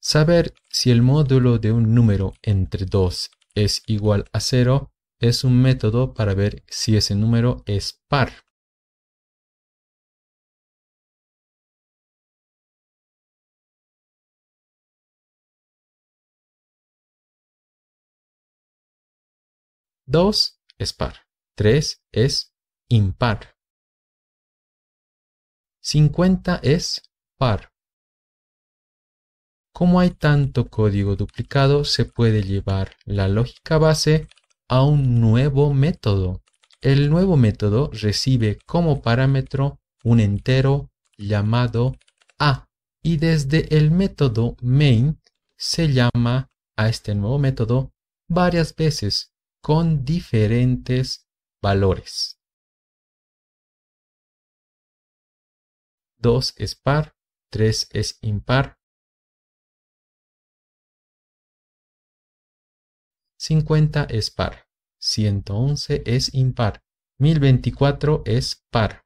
Saber si el módulo de un número entre 2 es igual a 0 es un método para ver si ese número es par. Dos es par, 3 es impar, 50 es par, como hay tanto código duplicado, se puede llevar la lógica base a un nuevo método. El nuevo método recibe como parámetro un entero llamado a y desde el método main se llama a este nuevo método varias veces con diferentes valores. 2 es par, 3 es impar, 50 es par, 111 es impar, 1024 es par.